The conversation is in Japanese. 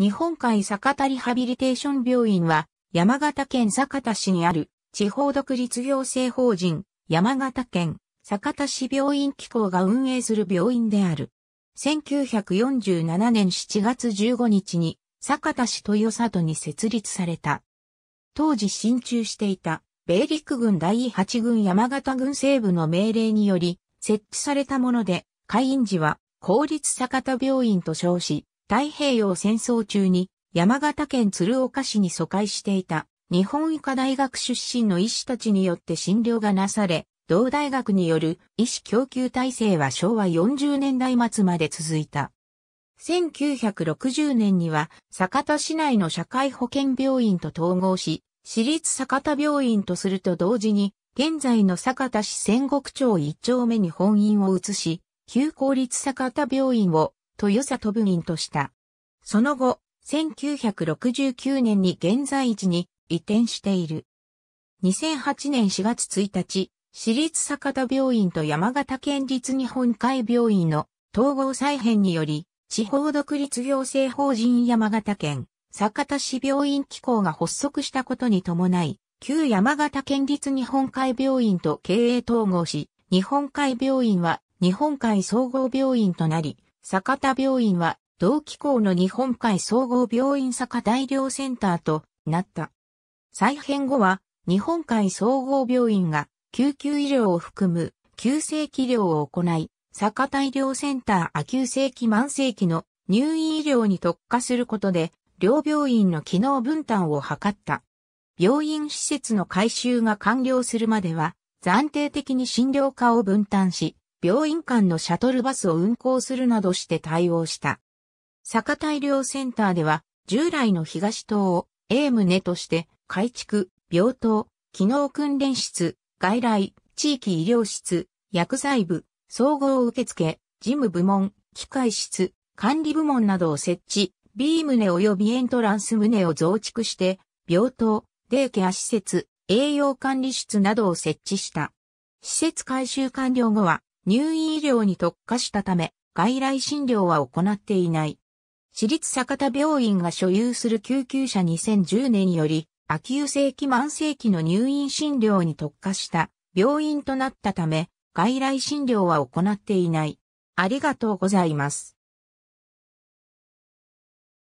日本海坂田リハビリテーション病院は、山形県坂田市にある、地方独立行政法人、山形県坂田市病院機構が運営する病院である。1947年7月15日に、坂田市豊里に設立された。当時進駐していた、米陸軍第8軍山形軍西部の命令により、設置されたもので、会院時は、公立坂田病院と称し、太平洋戦争中に山形県鶴岡市に疎開していた日本医科大学出身の医師たちによって診療がなされ、同大学による医師供給体制は昭和40年代末まで続いた。1960年には酒田市内の社会保健病院と統合し、私立酒田病院とすると同時に、現在の酒田市仙石町1丁目に本院を移し、旧公立酒田病院を豊里部員とした。その後、1969年に現在地に移転している。2008年4月1日、私立坂田病院と山形県立日本海病院の統合再編により、地方独立行政法人山形県、坂田市病院機構が発足したことに伴い、旧山形県立日本海病院と経営統合し、日本海病院は日本海総合病院となり、坂田病院は同機構の日本海総合病院坂大量センターとなった。再編後は日本海総合病院が救急医療を含む急性期療を行い、坂田医療センター亜急性期慢性期の入院医療に特化することで、両病院の機能分担を図った。病院施設の改修が完了するまでは、暫定的に診療科を分担し、病院間のシャトルバスを運行するなどして対応した。坂大量センターでは、従来の東棟をエームネとして改築、病棟、機能訓練室、外来、地域医療室、薬剤部、総合受付、事務部門、機械室、管理部門などを設置、B 棟及びエントランス棟を増築して、病棟、デイケア施設、栄養管理室などを設置した。施設改修完了後は、入院医療に特化したため、外来診療は行っていない。私立坂田病院が所有する救急車2010年より、秋湯世紀満性期の入院診療に特化した病院となったため、外来診療は行っていない。ありがとうございます。